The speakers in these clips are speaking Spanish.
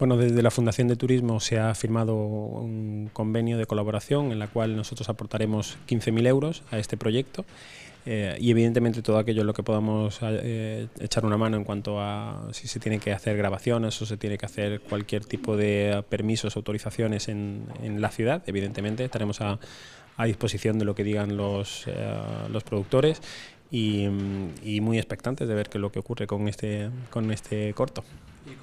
Bueno, desde la Fundación de Turismo se ha firmado un convenio de colaboración en la cual nosotros aportaremos 15.000 euros a este proyecto. Eh, y evidentemente todo aquello en lo que podamos eh, echar una mano en cuanto a si se tiene que hacer grabaciones o se tiene que hacer cualquier tipo de permisos, autorizaciones en, la ciudad, evidentemente estaremos a, disposición de lo que digan los, eh, los productores Mm, y, muy expectantes de ver qué es lo que ocurre con este, con este corto. ¿Y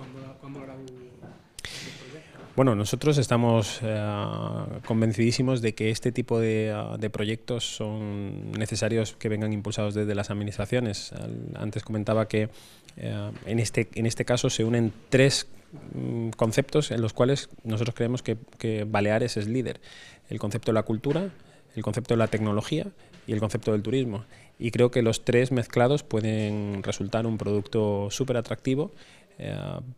Bueno, nosotros estamos eh, convencidísimos de que este tipo ah, de, proyectos son necesarios que vengan impulsados desde las administraciones. Antes comentaba que eh, en, este, en este caso se unen tres mm, conceptos en los cuales nosotros creemos que, que Baleares es líder. El concepto de la cultura, el concepto de la tecnología y el concepto del turismo. Y creo que los tres mezclados pueden resultar un producto súper atractivo eh,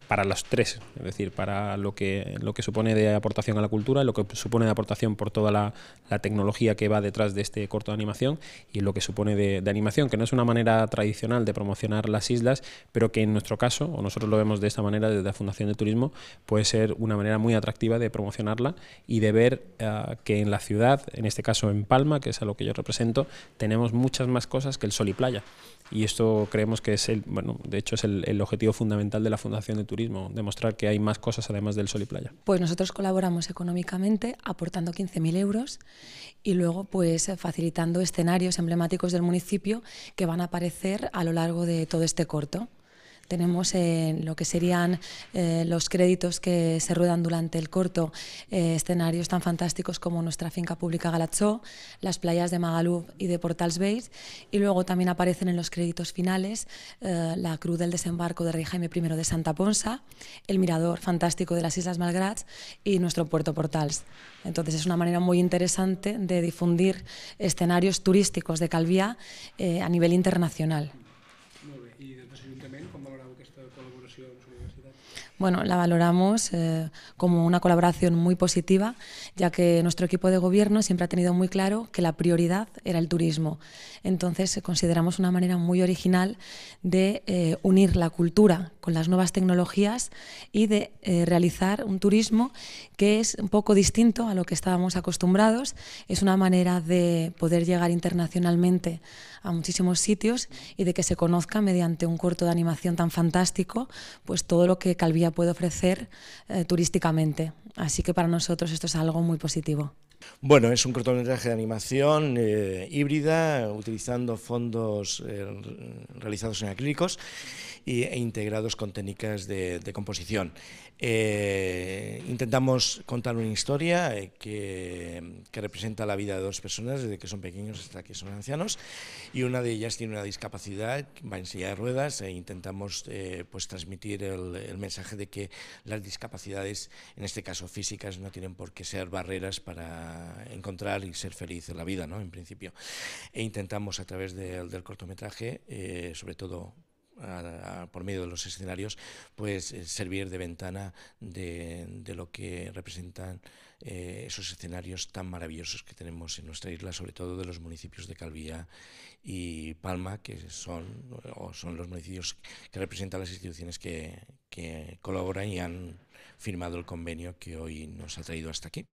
para las tres, es decir, para lo que, lo que supone de aportación a la cultura, lo que supone de aportación por toda la, tecnología que va detrás de este corto de animación y lo que supone de, animación, que no es una manera tradicional de promocionar las islas, pero que en nuestro caso, o nosotros lo vemos de esta manera desde la Fundación de Turismo, puede ser una manera muy atractiva de promocionarla y de ver eh, que en la ciudad, en este caso en Palma, que es a lo que yo represento, tenemos muchas más cosas que el sol y playa. Y esto creemos que es el, bueno, de hecho es el, el objetivo fundamental de la Fundación de Turismo, demostrar que hay más cosas además del sol y playa. Pues nosotros colaboramos económicamente aportando 15.000 euros y luego pues facilitando escenarios emblemáticos del municipio que van a aparecer a lo largo de todo este corto tenemos en lo que serían eh, los créditos que se ruedan durante el corto, eh, escenarios tan fantásticos como nuestra finca pública Galachó, las playas de Magaluf y de Portals Bay, y luego también aparecen en los créditos finales eh, la cruz del desembarco de Rey Jaime I de Santa Ponsa, el mirador fantástico de las Islas Malgrats y nuestro puerto Portals. Entonces es una manera muy interesante de difundir escenarios turísticos de Calvía a nivel internacional. Bueno, la valoramos eh, como una colaboración muy positiva, ya que nuestro equipo de gobierno siempre ha tenido muy claro que la prioridad era el turismo. Entonces, eh, consideramos una manera muy original de eh, unir la cultura con las nuevas tecnologías y de realizar un turismo que es un poco distinto a lo que estábamos acostumbrados. Es una manera de poder llegar internacionalmente a muchísimos sitios y de que se conozca mediante un corto de animación tan fantástico, pues todo lo que Calvía puede ofrecer eh, turísticamente. Así que para nosotros esto es algo muy positivo. Bueno, es un cortometraje de animación eh, híbrida, utilizando fondos eh, realizados en acrílicos e integrados con técnicas de, composición. Eh, intentamos contar una historia que, que, representa la vida de dos personas, desde que son pequeños hasta que son ancianos, y una de ellas tiene una discapacidad, va en silla de ruedas, e intentamos pues, transmitir el, el mensaje de que las discapacidades, en este caso físicas, no tienen por qué ser barreras para encontrar y ser feliz en la vida, ¿no? En principio. E intentamos a través del cortometraje, eh, sobre todo por medio de los escenarios, pues eh, servir de ventana de, lo que representan eh, esos escenarios tan maravillosos que tenemos en nuestra isla, sobre todo de los municipios de Calvía y Palma, que son, son los municipios que representan las instituciones que, que colaboran y han firmado el convenio que hoy nos ha traído hasta aquí.